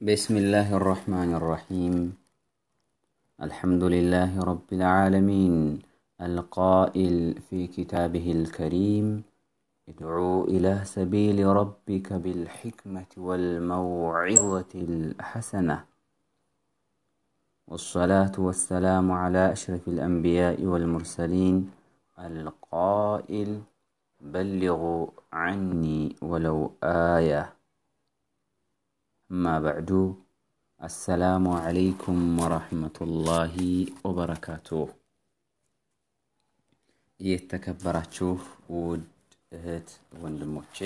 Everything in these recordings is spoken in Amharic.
بسم الله الرحمن الرحيم الحمد لله رب العالمين القائل في كتابه الكريم ادعو إلى سبيل ربك بالحكمة والموعظة الحسنة والصلاة والسلام على أشرف الأنبياء والمرسلين القائل بلغوا عني ولو آية أما بعد السلام عليكم ورحمة الله وبركاته የተከበራችሁ ውድ እህት ወንድሞቼ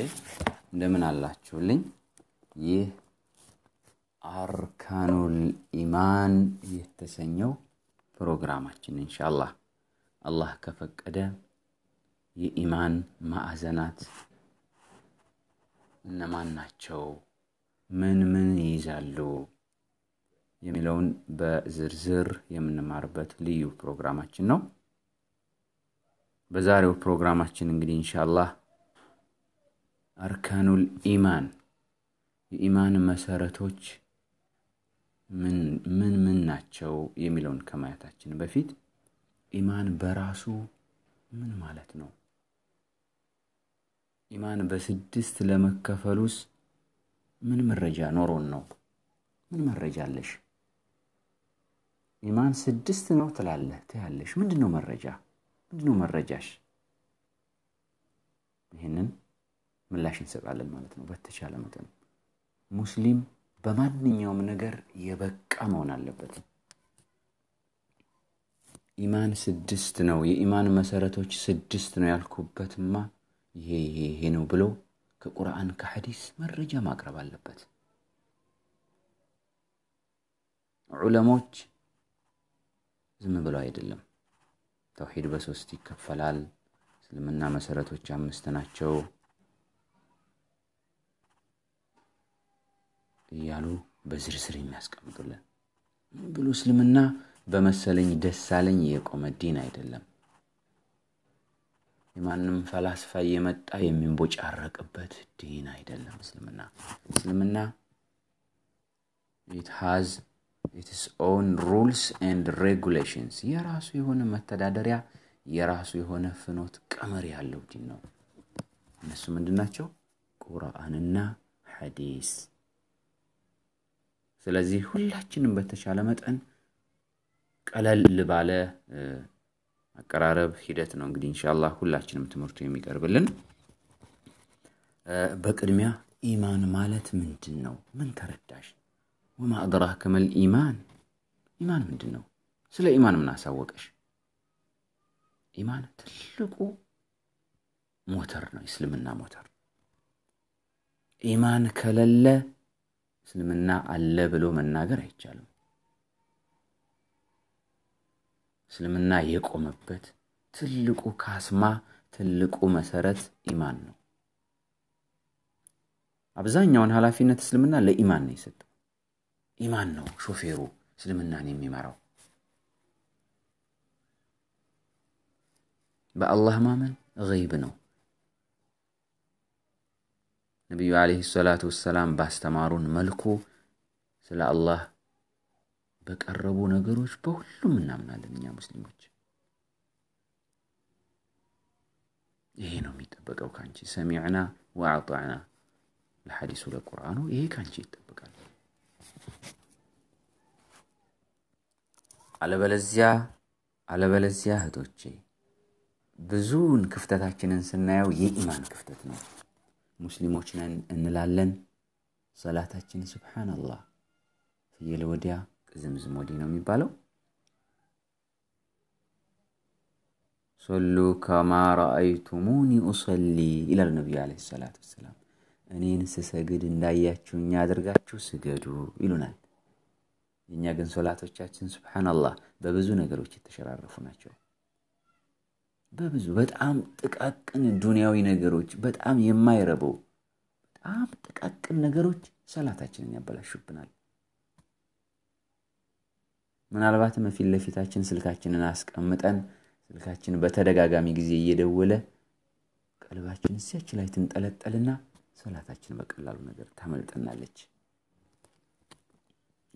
እንደምን አላችሁልኝ ይህ አርካኑል ኢማን የተሰኘው ፕሮግራማችን እንሻላ አላህ ከፈቀደ የኢማን ማዕዘናት እነማን ናቸው ምን ምን ይይዛሉ የሚለውን በዝርዝር የምንማርበት ልዩ ፕሮግራማችን ነው። በዛሬው ፕሮግራማችን እንግዲህ እንሻላ አርካኑል ኢማን የኢማን መሰረቶች ምን ምን ናቸው የሚለውን ከማየታችን በፊት ኢማን በራሱ ምን ማለት ነው? ኢማን በስድስት ለመከፈሉስ ምን መረጃ ኖሮን ነው? ምን መረጃ አለሽ? ኢማን ስድስት ነው ትላለህ ትያለሽ። ምንድነው መረጃ? ምንድነው መረጃሽ? ይህንን ምላሽ እንሰጣለን ማለት ነው። በተቻለ መጠን ሙስሊም በማንኛውም ነገር የበቃ መሆን አለበት። ኢማን ስድስት ነው፣ የኢማን መሰረቶች ስድስት ነው ያልኩበትማ ይሄ ይሄ ይሄ ነው ብሎ ከቁርአን ከሐዲስ መረጃ ማቅረብ አለበት። ዑለሞች ዝም ብለው አይደለም። ተውሂድ በሶስት ይከፈላል፣ እስልምና መሰረቶች አምስት ናቸው እያሉ በዝርዝር የሚያስቀምጡልን ብሎ እስልምና በመሰለኝ ደሳለኝ የቆመ ዲን አይደለም። የማንም ፈላስፋ እየመጣ የሚንቦጫረቅበት ዲን አይደለም እስልምና። እስልምና ኢት ሃዝ ኢትስ ኦን ሩልስ ኤንድ ሬጉሌሽንስ የራሱ የሆነ መተዳደሪያ የራሱ የሆነ ፍኖት ቀመር ያለው ዲን ነው። እነሱ ምንድን ናቸው? ቁርአንና ሐዲስ። ስለዚህ ሁላችንም በተሻለ መጠን ቀለል ባለ አቀራረብ ሂደት ነው። እንግዲህ እንሻላ ሁላችንም ትምህርቱ የሚቀርብልን። በቅድሚያ ኢማን ማለት ምንድን ነው? ምን ተረዳሽ? ወማ አድራከ መል ኢማን፣ ኢማን ምንድን ነው? ስለ ኢማን ምን አሳወቀሽ? ኢማን ትልቁ ሞተር ነው፣ የእስልምና ሞተር። ኢማን ከሌለ እስልምና አለ ብሎ መናገር አይቻልም። እስልምና የቆመበት ትልቁ ካስማ ትልቁ መሰረት ኢማን ነው። አብዛኛውን ኃላፊነት እስልምና ለኢማን ነው የሰጠው። ኢማን ነው ሾፌሩ እስልምናን የሚመራው። በአላህ ማመን ገይብ ነው። ነቢዩ ዓለይሂ ሰላቱ ወሰላም ባስተማሩን መልኩ ስለ አላህ በቀረቡ ነገሮች በሁሉም እናምናለን እኛ ሙስሊሞች። ይሄ ነው የሚጠበቀው ከአንቺ። ሰሚዕና ወአጣዕና ለሐዲሱ ለቁርአኑ፣ ይሄ ከአንቺ ይጠበቃል። አለበለዚያ አለበለዚያ እህቶቼ ብዙውን ክፍተታችንን ስናየው የኢማን ክፍተት ነው። ሙስሊሞች ነን እንላለን። ሰላታችን ስብሓን አላህ ፍየል ወዲያ ዝምዝም ወዲህ ነው የሚባለው። ሶሉ ከማ ረአይቱሙኒ ኡሰሊ ይላል ነቢዩ ዓለይሂ ሰላት ወሰላም። እኔን ስሰግድ እንዳያችሁኝ አድርጋችሁ ስገዱ ይሉናል። እኛ ግን ሶላቶቻችን ሱብሓነላህ በብዙ ነገሮች የተሸራረፉ ናቸው። በብዙ በጣም ጥቃቅን ዱንያዊ ነገሮች፣ በጣም የማይረበው በጣም ጥቃቅን ነገሮች ሰላታችንን ያበላሹብናል። ምናልባትም ፊት ለፊታችን ስልካችንን አስቀምጠን ስልካችን በተደጋጋሚ ጊዜ እየደወለ ቀልባችን እስያች ላይ ትንጠለጠልና ሰላታችን በቀላሉ ነገር ታመልጠናለች።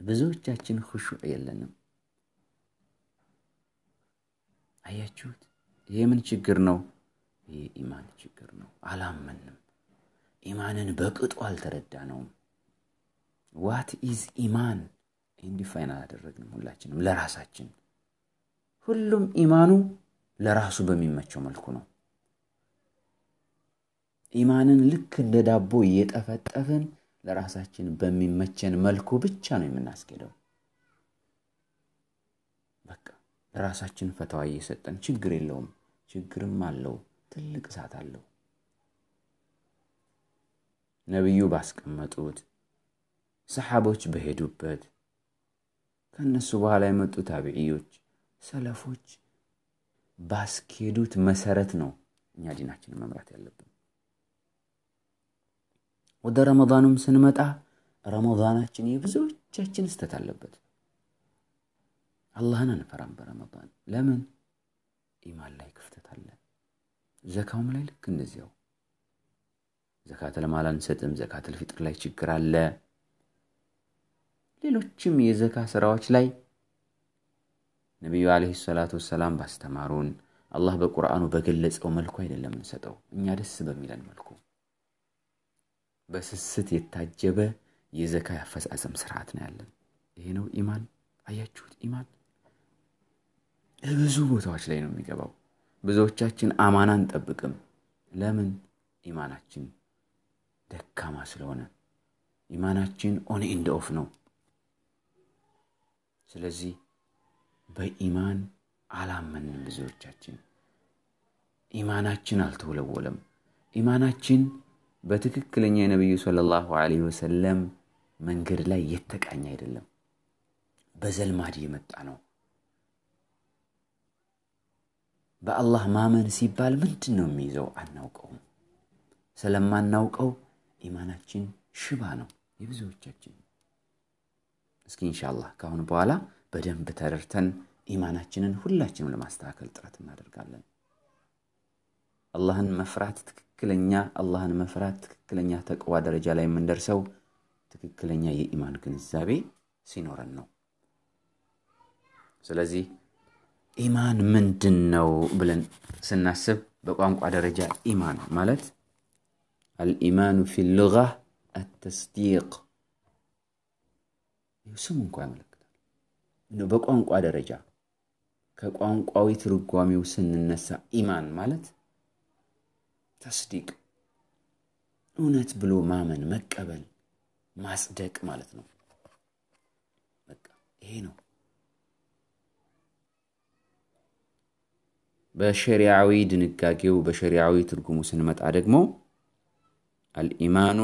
ብዙዎቻችን ሁሹዕ የለንም። አያችሁት? ይሄ ምን ችግር ነው? ይሄ ኢማን ችግር ነው። አላመንም። ኢማንን በቅጡ አልተረዳ ነውም። ዋት ኢዝ ኢማን? ኢንዲፋይን አላደረግንም። ሁላችንም ለራሳችን ሁሉም ኢማኑ ለራሱ በሚመቸው መልኩ ነው። ኢማንን ልክ እንደ ዳቦ እየጠፈጠፍን ለራሳችን በሚመቸን መልኩ ብቻ ነው የምናስኬደው። በቃ ለራሳችን ፈተዋ እየሰጠን ችግር የለውም። ችግርም አለው፣ ትልቅ እሳት አለው። ነቢዩ ባስቀመጡት ሰሓቦች በሄዱበት ከእነሱ በኋላ የመጡ ታቢዕዮች፣ ሰለፎች ባስኬዱት መሰረት ነው እኛ ዲናችንን መምራት ያለብን። ወደ ረመዳኑም ስንመጣ ረመዳናችን የብዙዎቻችን ስተት አለበት። አላህን አንፈራም በረመን ለምን? ኢማን ላይ ክፍተት አለ። ዘካውም ላይ ልክ እንደዚያው ዘካተል ማል አንሰጥም። ዘካተል ፊጥር ላይ ችግር አለ። ሌሎችም የዘካ ስራዎች ላይ ነቢዩ ዓለይሂ ሰላት ወሰላም ባስተማሩን አላህ በቁርአኑ በገለጸው መልኩ አይደለም እንሰጠው እኛ ደስ በሚለን መልኩ በስስት የታጀበ የዘካ ያፈጻጸም ስርዓት ነው ያለን። ይሄ ነው ኢማን። አያችሁት? ኢማን ብዙ ቦታዎች ላይ ነው የሚገባው። ብዙዎቻችን አማና አንጠብቅም። ለምን? ኢማናችን ደካማ ስለሆነ ኢማናችን ኦን እንደ ኦፍ ነው። ስለዚህ በኢማን አላመንም ብዙዎቻችን። ኢማናችን አልተወለወለም። ኢማናችን በትክክለኛ የነቢዩ ሰለላሁ ዐለይሂ ወሰለም መንገድ ላይ የተቃኝ አይደለም፣ በዘልማድ የመጣ ነው። በአላህ ማመን ሲባል ምንድን ነው የሚይዘው አናውቀውም። ስለማናውቀው ኢማናችን ሽባ ነው የብዙዎቻችን። እስኪ እንሻላ ከአሁን በኋላ በደንብ ተረድተን ኢማናችንን ሁላችንም ለማስተካከል ጥረት እናደርጋለን። አላህን መፍራት ትክክለኛ አላህን መፍራት ትክክለኛ ተቅዋ ደረጃ ላይ የምንደርሰው ትክክለኛ የኢማን ግንዛቤ ሲኖረን ነው። ስለዚህ ኢማን ምንድን ነው ብለን ስናስብ በቋንቋ ደረጃ ኢማን ማለት አልኢማኑ ፊ ልغ አተስዲቅ ስሙ እንኳ ያመለክታል። በቋንቋ ደረጃ ከቋንቋዊ ትርጓሜው ስንነሳ ኢማን ማለት ተስዲቅ፣ እውነት ብሎ ማመን፣ መቀበል፣ ማጽደቅ ማለት ነው። በቃ ይሄ ነው። በሸሪዓዊ ድንጋጌው በሸሪዓዊ ትርጉሙ ስንመጣ ደግሞ አልኢማኑ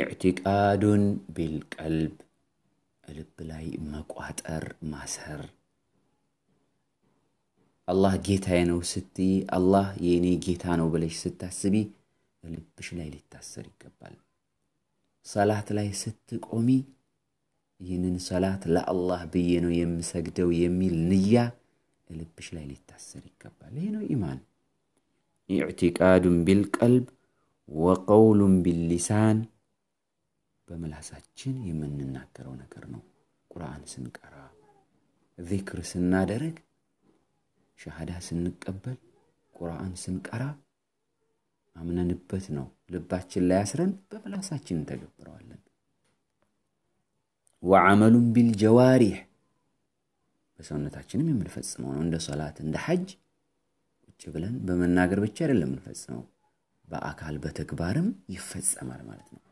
ኢዕቲቃዱን ቢልቀልብ ልብ ላይ መቋጠር ማሰር አላህ ጌታዬ ነው ስትይ አላህ የእኔ ጌታ ነው ብለሽ ስታስቢ ልብሽ ላይ ሊታሰር ይገባል። ሰላት ላይ ስትቆሚ ይህንን ሰላት ለአላህ ብዬ ነው የምሰግደው የሚል ንያ ልብሽ ላይ ሊታሰር ይገባል። ይህ ነው ኢማን። ኢዕቲቃዱን ቢልቀልብ ወቀውሉን ቢልሊሳን በምላሳችን የምንናገረው ነገር ነው። ቁርአን ስንቀራ፣ ዚክር ስናደርግ፣ ሸሃዳ ስንቀበል፣ ቁርአን ስንቀራ አምነንበት ነው። ልባችን ላይ አስረን በምላሳችን እንተገብረዋለን። ወዐመሉን ቢልጀዋሪሕ በሰውነታችንም የምንፈጽመው ነው። እንደ ሶላት፣ እንደ ሐጅ ቁጭ ብለን በመናገር ብቻ አይደለም የምንፈጽመው፣ በአካል በተግባርም ይፈጸማል ማለት ነው።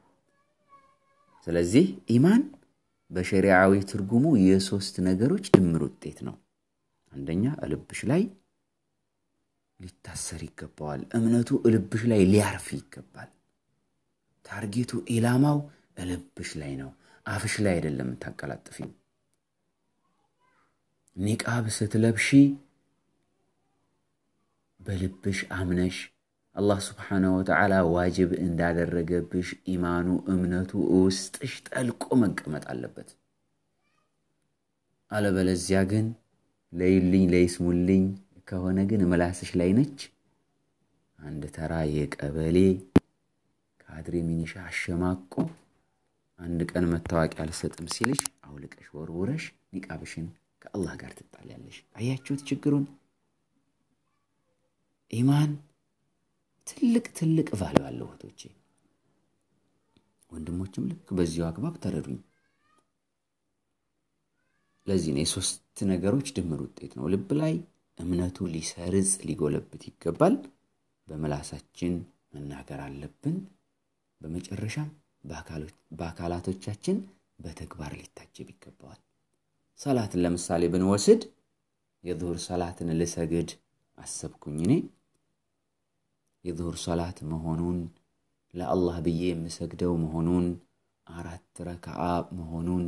ስለዚህ ኢማን በሸሪዓዊ ትርጉሙ የሶስት ነገሮች ድምር ውጤት ነው። አንደኛ እልብሽ ላይ ሊታሰር ይገባዋል። እምነቱ እልብሽ ላይ ሊያርፍ ይገባል። ታርጌቱ ኢላማው እልብሽ ላይ ነው፣ አፍሽ ላይ አይደለም ታቀላጥፊ ኒቃብ ስትለብሺ በልብሽ አምነሽ አላህ ስብሓነሁ ወተዓላ ዋጅብ እንዳደረገብሽ ኢማኑ እምነቱ ውስጥሽ ጠልቆ መቀመጥ አለበት። አለበለዚያ ግን ለይልኝ ለይስሙልኝ ከሆነ ግን መላስሽ ላይ ነች። አንድ ተራ የቀበሌ ካድሬ ሚኒሻ አሸማቆ አንድ ቀን መታወቂያ አልሰጥም ሲልሽ አውልቀሽ ወርውረሽ ኒቃብሽን ከአላህ ጋር ትጣልያለሽ። አያችሁት ችግሩን ኢማን ትልቅ ትልቅ ቫልዩ አለው እህቶቼ። ወንድሞችም ልክ በዚሁ አግባብ ተረዱኝ። ለዚህ ነው የሶስት ነገሮች ድምር ውጤት ነው። ልብ ላይ እምነቱ ሊሰርጽ ሊጎለብት ይገባል። በመላሳችን መናገር አለብን። በመጨረሻም በአካላቶቻችን በተግባር ሊታጀብ ይገባዋል። ሰላትን ለምሳሌ ብንወስድ የዙር ሰላትን ልሰግድ አሰብኩኝ እኔ የዙሁር ሰላት መሆኑን ለአላህ ብዬ የምሰግደው መሆኑን አራት ረከዓ መሆኑን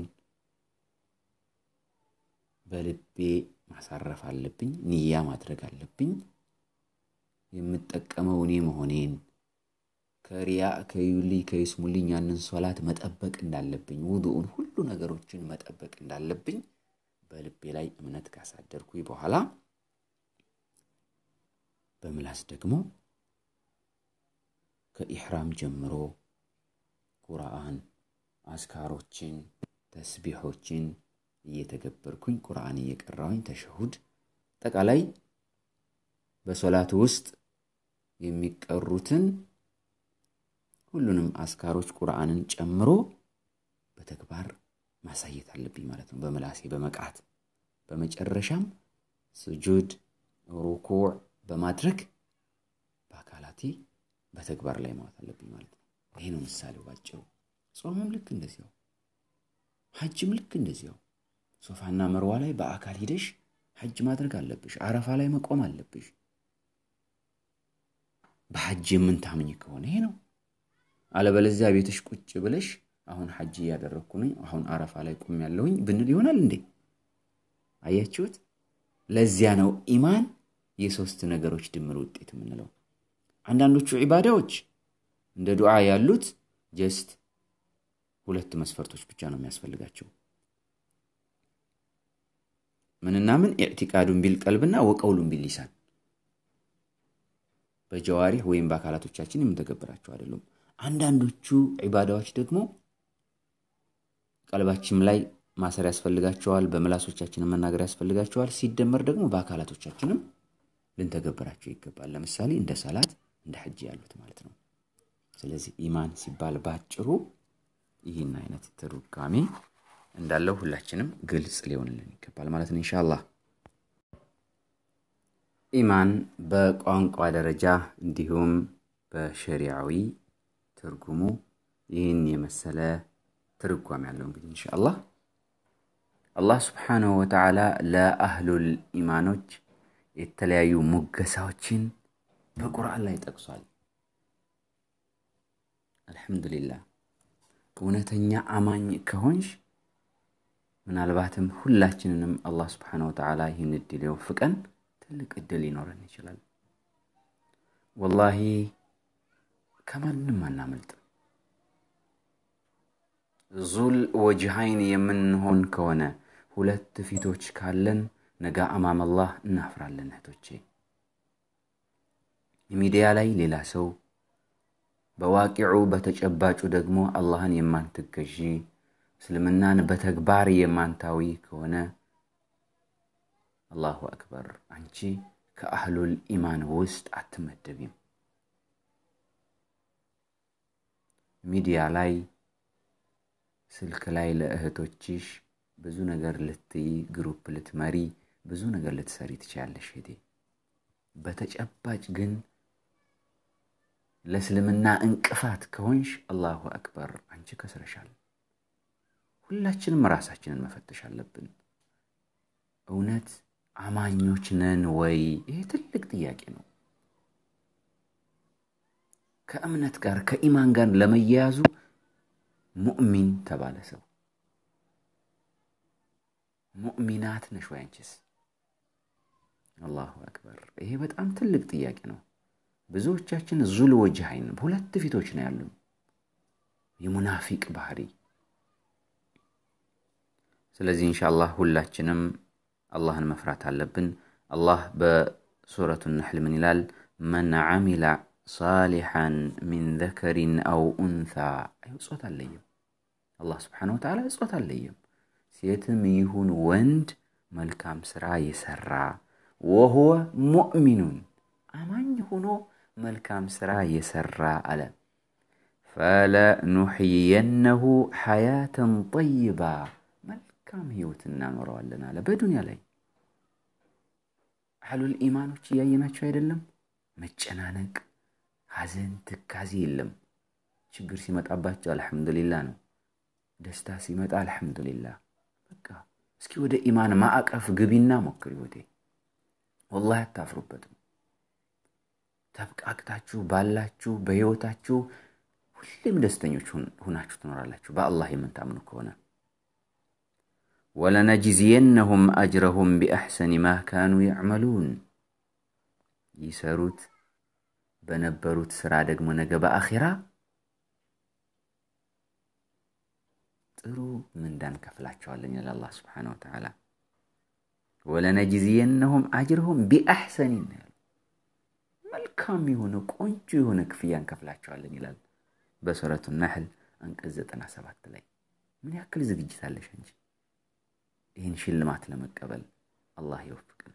በልቤ ማሳረፍ አለብኝ። ንያ ማድረግ አለብኝ። የምጠቀመው እኔ መሆኔን ከሪያ ከዩሊ ከይስሙልኝ ያንን ሶላት መጠበቅ እንዳለብኝ ውዱኡን ሁሉ ነገሮችን መጠበቅ እንዳለብኝ በልቤ ላይ እምነት ካሳደርኩኝ በኋላ በምላስ ደግሞ ከኢሕራም ጀምሮ ቁርአን አስካሮችን፣ ተስቢሖችን እየተገበርኩኝ ቁርአን እየቀራኝ ተሸሁድ አጠቃላይ በሶላት ውስጥ የሚቀሩትን ሁሉንም አስካሮች ቁርአንን ጨምሮ በተግባር ማሳየት አለብኝ ማለት ነው። በመላሴ በመቃት በመጨረሻም ስጁድ ሩኩዕ በማድረግ በአካላቴ በተግባር ላይ ማወት አለብኝ ማለት ነው። ይሄ ነው ምሳሌው ባጭሩ። ጾምም ልክ እንደዚያው፣ ሀጅም ልክ እንደዚያው። ሶፋና መርዋ ላይ በአካል ሂደሽ ሀጅ ማድረግ አለብሽ። አረፋ ላይ መቆም አለብሽ። በሀጅ የምንታምኝ ከሆነ ይሄ ነው። አለበለዚያ ቤትሽ ቁጭ ብለሽ አሁን ሀጅ እያደረግኩ ነኝ፣ አሁን አረፋ ላይ ቆም ያለውኝ ብንል ይሆናል እንዴ? አያችሁት? ለዚያ ነው ኢማን የሶስት ነገሮች ድምር ውጤት የምንለው። አንዳንዶቹ ዒባዳዎች እንደ ዱዓ ያሉት ጀስት ሁለት መስፈርቶች ብቻ ነው የሚያስፈልጋቸው ምንና ምን ኢዕቲቃዱን ቢልቀልብና ወቀውሉን ቢልሊሳን በጀዋሪህ ወይም በአካላቶቻችን የምንተገብራቸው አይደሉም አንዳንዶቹ ዒባዳዎች ደግሞ ቀልባችን ላይ ማሰር ያስፈልጋቸዋል በምላሶቻችንም መናገር ያስፈልጋቸዋል ሲደመር ደግሞ በአካላቶቻችንም ልንተገብራቸው ይገባል ለምሳሌ እንደ ሰላት እንደ ሐጅ ያሉት ማለት ነው። ስለዚህ ኢማን ሲባል ባጭሩ ይህን አይነት ትርጓሜ እንዳለው ሁላችንም ግልጽ ሊሆንልን ይገባል ማለት ነው። ኢንሻአላህ ኢማን በቋንቋ ደረጃ እንዲሁም በሸሪያዊ ትርጉሙ ይህን የመሰለ ትርጓሜ ያለው እንግዲህ እንሻአላ አላህ ስብሓንሁ ወተላ ለአህሉል ኢማኖች የተለያዩ ሙገሳዎችን በቁርአን ላይ ጠቅሷል። አልሐምዱሊላ እውነተኛ አማኝ ከሆንሽ ምናልባትም ሁላችንንም አላህ ስብሓነ ወተላ ይህን እድል የወፍቀን ትልቅ እድል ሊኖረን ይችላል። ወላሂ ከማንም አናመልጥ ዙል ወጅሃይን የምንሆን ከሆነ ሁለት ፊቶች ካለን ነጋ አማም አላህ እናፍራለን እህቶቼ። ሚዲያ ላይ ሌላ ሰው በዋቂዑ በተጨባጩ ደግሞ አላህን የማንትገዢ እስልምናን በተግባር የማንታዊ ከሆነ አላሁ አክበር፣ አንቺ ከአህሉል ኢማን ውስጥ አትመደቢም። ሚዲያ ላይ ስልክ ላይ ለእህቶችሽ ብዙ ነገር ልትይ፣ ግሩፕ ልትመሪ፣ ብዙ ነገር ልትሰሪ ትችያለሽ ሄዴ በተጨባጭ ግን ለእስልምና እንቅፋት ከሆንሽ አላሁ አክበር አንቺ ከስረሻል። ሁላችንም ራሳችንን መፈተሽ አለብን። እውነት አማኞች ነን ወይ? ይሄ ትልቅ ጥያቄ ነው። ከእምነት ጋር ከኢማን ጋር ለመያያዙ ሙእሚን ተባለ ሰው ሙእሚናት ነሽ ወይ አንቺስ? አላሁ አክበር። ይሄ በጣም ትልቅ ጥያቄ ነው። ብዙዎቻችን ዙል ወጅሃይን በሁለት ፊቶች ነው ያሉ። የሙናፊቅ ባህሪ። ስለዚህ ኢንሻአላህ ሁላችንም አላህን መፍራት አለብን። አላህ በሱረቱ ነሕል ምን ይላል? መን ዓሚላ ሳሊሐን ሚን ዘከሪን አው ኡንሳ። እጾት አለየም። አላ ስብሓን ወተላ እጾት አለየም። ሴትም ይሁን ወንድ መልካም ስራ የሰራ ወሁወ ሙእሚኑን አማኝ ሆኖ መልካም ስራ የሰራ አለ። ፈለኑሕየነሁ ሐያተን ጠይባ መልካም ህይወት እናኖረዋለን አለ። በዱንያ ላይ አህሉል ኢማኖች እያየናቸው አይደለም። መጨናነቅ፣ ሐዘን፣ ትካዜ የለም። ችግር ሲመጣባቸው አልሐምዱሊላ ነው። ደስታ ሲመጣ አልሐምዱሊላ። በቃ እስኪ ወደ ኢማን ማዕቀፍ ግቢና ሞክር ወቴ ወላህ አታፍሩበትም። ተብቃቅታችሁ ባላችሁ በህይወታችሁ ሁሌም ደስተኞች ሁናችሁ ትኖራላችሁ በአላህ የምንታምኑ ከሆነ ወለነጅዝየነሁም አጅረሁም ቢአሕሰኒ ማ ካኑ ያዕመሉን ይሰሩት በነበሩት ስራ ደግሞ ነገ በአኺራ ጥሩ ምንዳን ከፍላቸዋለን ይላል አላህ ስብሓነ ወተዓላ ወለነጅዝየነሁም አጅረሁም ቢአሕሰኒ ነው መልካም የሆነ ቆንጆ የሆነ ክፍያ እንከፍላቸዋለን ይላል በሰረቱ ናህል አንቀጽ 97 ላይ ምን ያክል ዝግጅት አለሽ አንቺ ይህን ሽልማት ለመቀበል አላህ ይወፍቅን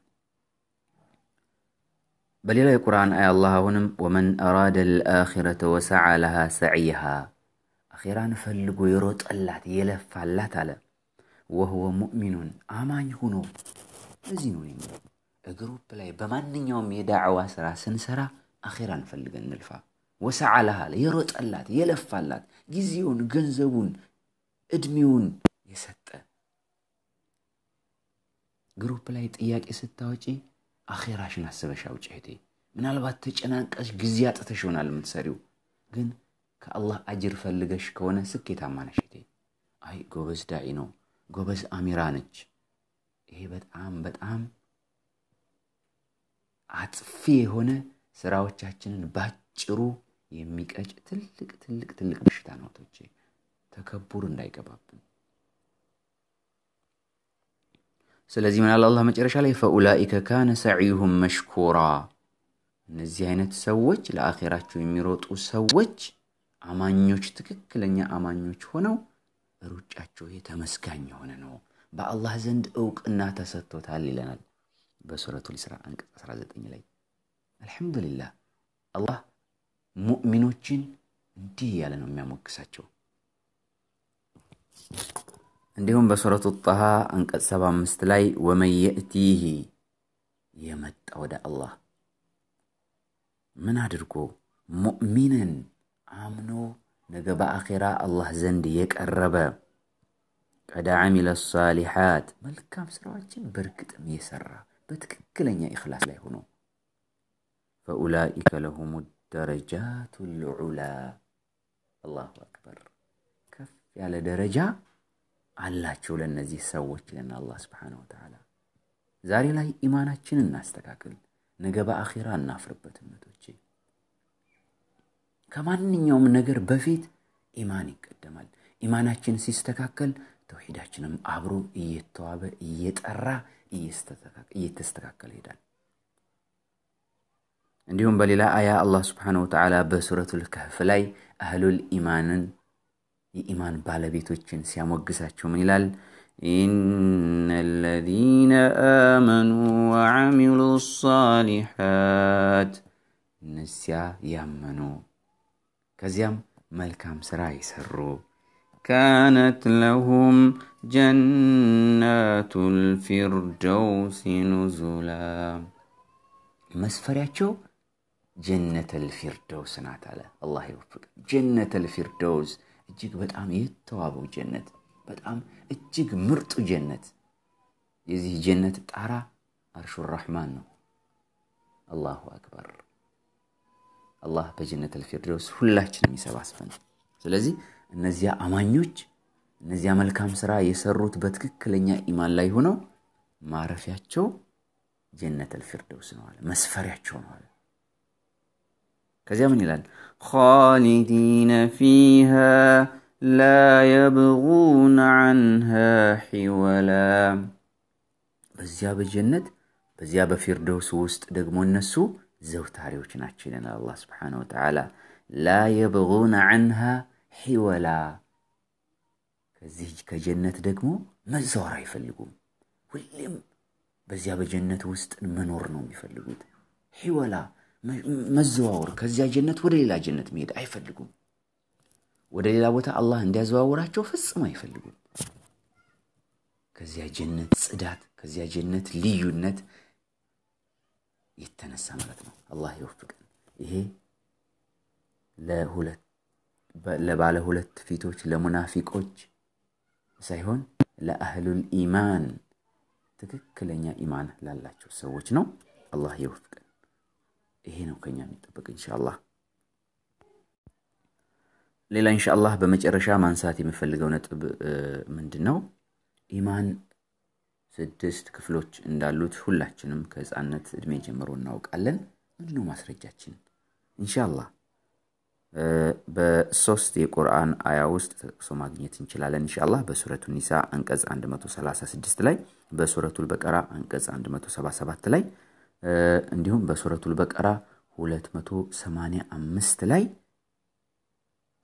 በሌላ የቁርአን አይ አላህ አሁንም ወመን አራደ ልአኪረተ ወሰዓ ለሃ ሰዕይሃ አኼራን ፈልጎ የሮጠላት የለፋላት አለ ወህወ ሙእሚኑን አማኝ ሁኖ እዚህ ነው ግሩፕ ላይ በማንኛውም የዳዕዋ ስራ ስንሰራ አኼራ ፈልገን እንልፋ። ወሰዓ የሮጠላት የለፋላት ጊዜውን ገንዘቡን እድሜውን የሰጠ ግሩፕ ላይ ጥያቄ ስታወጪ አኼራሽን አስበሽ አውጪ እህቴ። ምናልባት ተጨናንቀሽ ጊዜ አጥተሽ ይሆናል የምትሰሪው፣ ግን ከአላህ አጅር ፈልገሽ ከሆነ ስኬታማ ነሽ እህቴ። አይ ጎበዝ ዳዒ ነው፣ ጎበዝ አሚራ ነች። ይሄ በጣም በጣም አጥፊ የሆነ ስራዎቻችንን ባጭሩ የሚቀጭ ትልቅ ትልቅ ትልቅ በሽታ ነው። ቶቼ ተከቡር እንዳይገባብን። ስለዚህ ምናል አላህ መጨረሻ ላይ ፈኡላኢከ ካነ ሰዒሁም መሽኩራ፣ እነዚህ አይነት ሰዎች ለአኼራቸው የሚሮጡ ሰዎች አማኞች፣ ትክክለኛ አማኞች ሆነው ሩጫቸው የተመስጋኝ የሆነ ነው፣ በአላህ ዘንድ እውቅና ተሰጥቶታል ይለናል። በሱረቱል ኢስራ አንቀጽ 19 ላይ አልሐምዱሊላህ አላህ ሙእሚኖችን እንዲህ ያለ ነው የሚያሞግሳቸው። እንዲሁም በሱረቱ ጣሃ አንቀጽ 75 ላይ ወመን የመጣ ወደ አላህ ምን አድርጎ ሙእሚንን አምኖ ነገ በአኼራ አላህ ዘንድ የቀረበ ቀዳ አሚለ ሳሊሓት መልካም ስራዎችን በእርግጥም የሰራ በትክክለኛ ኢኽላስ ላይ ሆኖ ፈኡላኢከ ለሁሙ ደረጃቱ ልዑላ አላሁ አክበር ከፍ ያለ ደረጃ አላቸው ለእነዚህ ሰዎች ለን አላ ስብሓን ወተላ ዛሬ ላይ ኢማናችንን እናስተካክል፣ ነገ በአኺራ እናፍርበት። እምነቶቼ ከማንኛውም ነገር በፊት ኢማን ይቀደማል። ኢማናችን ሲስተካከል ተውሒዳችንም አብሮ እየተዋበ እየጠራ እየተስተካከለ ይሄዳል። እንዲሁም በሌላ አያ አላህ ስብሓነሁ ወተዓላ በሱረቱል ከህፍ ላይ አህሉል ኢማንን የኢማን ባለቤቶችን ሲያሞግሳቸው ምን ይላል? إن الذين آمنوا وعملوا الصالحات እነዚያ ያመኑ ከዚያም መልካም ስራ ይሰሩ كانت لهم ጀነቱ ልፊርደውሲ ኑዙላ መስፈሪያቸው ጀነተ ልፊርደውስ ናት አለ። አላህ ይወፍቅ። ጀነተ ልፊርደውስ እጅግ በጣም የተዋበው ጀነት፣ በጣም እጅግ ምርጡ ጀነት። የዚህ ጀነት ጣራ አርሹ ራሕማን ነው። አላሁ አክበር። አላህ በጀነት ልፊርደውስ ሁላችንም ይሰባስበን። ስለዚህ እነዚያ አማኞች እነዚያ መልካም ስራ የሰሩት በትክክለኛ ኢማን ላይ ሆነው ማረፊያቸው ጀነት ፊርደውስ ነው አለ። መስፈሪያቸው ነው አለ። ከዚያ ምን ይላል? ኻሊዲነ ፊሃ ላ የብጉነ ዐንሃ ሒወላ። በዚያ በጀነት በዚያ በፊርደውስ ውስጥ ደግሞ እነሱ ዘውታሪዎች ናቸው ይለናል አላህ ስብሓነሁ ወተዓላ ላ የብጉነ ዐንሃ ሂወላ ከዚህ ከጀነት ደግሞ መዛወር አይፈልጉም። ሁሌም በዚያ በጀነት ውስጥ መኖር ነው የሚፈልጉት። ሂወላ መዘዋወር፣ ከዚያ ጀነት ወደ ሌላ ጀነት መሄድ አይፈልጉም። ወደ ሌላ ቦታ አላህ እንዲያዘዋውራቸው ፍጽም አይፈልጉም። ከዚያ ጀነት ጽዳት፣ ከዚያ ጀነት ልዩነት የተነሳ ማለት ነው። አላህ ይወፍቀን። ይሄ ለሁለት ለባለ ሁለት ፊቶች ለሙናፊቆች ሳይሆን ለአህሉል ኢማን ትክክለኛ ኢማን ላላቸው ሰዎች ነው። አላህ ይወፍቀን። ይሄ ነው ከኛ የሚጠበቅ ኢንሻአላህ። ሌላ ኢንሻአላህ በመጨረሻ ማንሳት የምፈልገው ነጥብ ምንድን ነው? ኢማን ስድስት ክፍሎች እንዳሉት ሁላችንም ከህፃነት እድሜ ጀምሮ እናውቃለን። ምንድነው ማስረጃችን? ኢንሻአላህ በሶስት የቁርአን አያ ውስጥ ተጠቅሶ ማግኘት እንችላለን። እንሻላ በሱረቱ ኒሳ አንቀጽ 136 ላይ፣ በሱረቱ በቀራ አንቀጽ 177 ላይ እንዲሁም በሱረቱል በቀራ 285 ላይ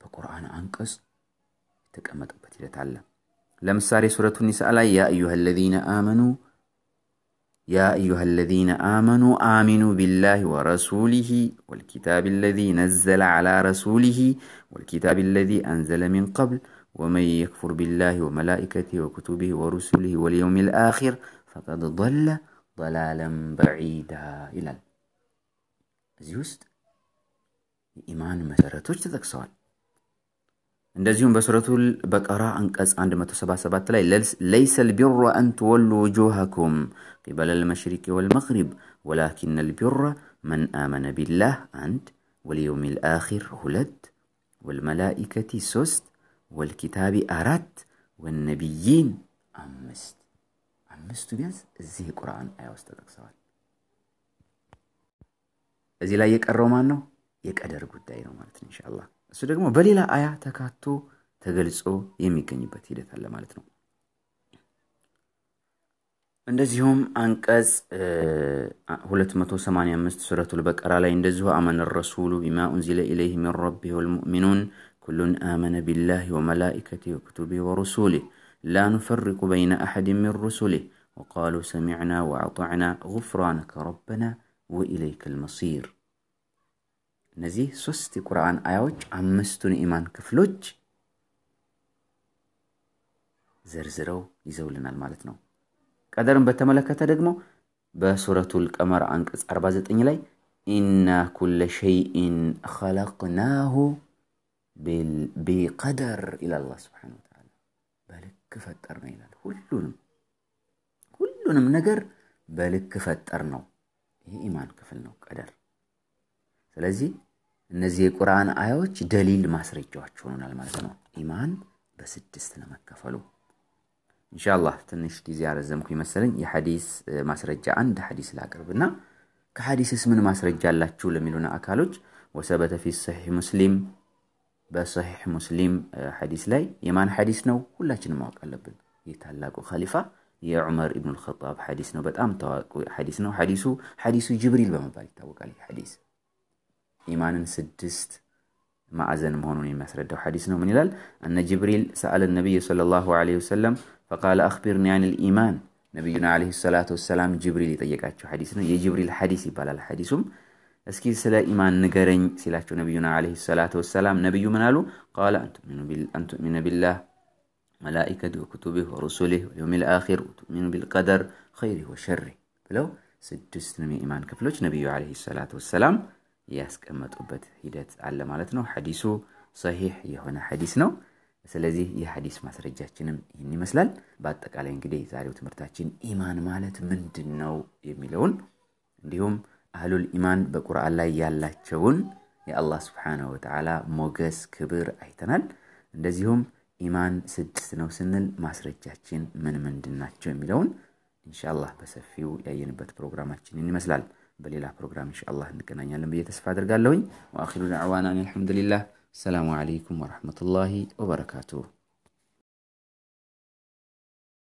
በቁርአን አንቀጽ የተቀመጠበት ሂደት አለ። ለምሳሌ ሱረቱ ኒሳ ላይ ያ አዩሃ አመኑ يا أيها الذين آمنوا آمنوا بالله ورسوله والكتاب الذي نزل على رسوله والكتاب الذي أنزل من قبل ومن يكفر بالله وملائكته وكتبه ورسله واليوم الآخر فقد ضل ضلالا بعيدا إلى زيوست إيمان مسارة تجتذك سؤال عندزيون بسرطة البقرة أنقص عند متسبسبة تلاي ليس البر أن تولوا وجوهكم قبل المشرق والمغرب ولكن البر من آمن بالله أنت واليوم الآخر هلد والملائكة سست والكتاب أرد والنبيين أمست أمست بيانس زي قرآن أيها أستاذك سوال أزيلا يك الرومانو يك أدر قد إن شاء الله سودكما بليلا تجلس او تجلسو يميكني بتيه تعلم على تنو. عندزيهم أنكز هولت ما توسمان يمست سورة البقرة على عندزه آمن الرسول بما أنزل إليه من ربه والمؤمنون كل آمن بالله وملائكته وكتبه ورسوله لا نفرق بين أحد من رسله وقالوا سمعنا وأطعنا غفرانك ربنا وإليك المصير እነዚህ ሶስት የቁርአን አያዎች አምስቱን የኢማን ክፍሎች ዘርዝረው ይዘውልናል ማለት ነው። ቀደርን በተመለከተ ደግሞ በሱረቱል ቀመር አንቀጽ 49 ላይ ኢና ኩለ ሸይኢን ኸለቅናሁ ቢቀደር ይላል አላህ ስብሓነሁ በልክ ፈጠር ነው ይላል። ሁሉንም ሁሉንም ነገር በልክ ፈጠር ነው። ይህ ኢማን ክፍል ነው ቀደር። ስለዚህ እነዚህ የቁርአን አያዎች ደሊል ማስረጃዎች ሆኑናል ማለት ነው። ኢማን በስድስት ለመከፈሉ እንሻላ ትንሽ ጊዜ አረዘምኩ ይመስለኝ። የሐዲስ ማስረጃ አንድ ሐዲስ ላቅርብና ከሐዲስስ ምን ማስረጃ አላችሁ ለሚሉን አካሎች ወሰበተ ፊ ሰሒህ ሙስሊም በሰሒህ ሙስሊም ሐዲስ ላይ የማን ሐዲስ ነው? ሁላችንም ማወቅ አለብን። የታላቁ ኸሊፋ የዑመር ኢብኑል ኸጣብ ሐዲስ ነው። በጣም ታዋቂ ሐዲስ ነው። ሐዲሱ ሐዲሱ ጅብሪል በመባል ይታወቃል። ሐዲስ ኢማንን ስድስት ማዕዘን መሆኑን የሚያስረዳው ሐዲስ ነው። ምን ይላል? እነ ጅብሪል ሰአለ ነቢይ ሰለላሁ ዐለይሂ ወሰለም ፈቃለ አኽቢርኒ አን ልኢማን ነቢዩና ዐለይሂ ሰላት ወሰላም ጅብሪል የጠየቃቸው ሐዲስ ነው። የጅብሪል ሐዲስ ይባላል። ሐዲሱም እስኪ ስለ ኢማን ንገረኝ ሲላቸው ነቢዩና ዐለይሂ ሰላቱ ወሰላም ነቢዩ ምን አሉ? ቃለ አንቱሚኑ ቢላህ መላኢከት ወክቱብህ ወሩሱልህ ወየውሚል አኺር ወቱእሚኑ ቢልቀደር ኸይሪ ወሸሪ ብለው ስድስቱንም የኢማን ክፍሎች ነቢዩ ዐለይሂ ሰላቱ ወሰላም ያስቀመጡበት ሂደት አለ ማለት ነው። ሐዲሱ ሰሂህ የሆነ ሐዲስ ነው። ስለዚህ የሐዲስ ማስረጃችንም ይህን ይመስላል። በአጠቃላይ እንግዲህ ዛሬው ትምህርታችን ኢማን ማለት ምንድን ነው የሚለውን እንዲሁም አህሉል ኢማን በቁርአን ላይ ያላቸውን የአላህ ስብሓነሁ ወተላ ሞገስ፣ ክብር አይተናል። እንደዚሁም ኢማን ስድስት ነው ስንል ማስረጃችን ምን ምንድን ናቸው የሚለውን ኢንሻአላህ በሰፊው ያየንበት ፕሮግራማችንን ይመስላል። بليله بروجرام ان شاء الله نكنا يعني لما يتسفى درقال لوين واخر دعوانا الحمد لله السلام عليكم ورحمه الله وبركاته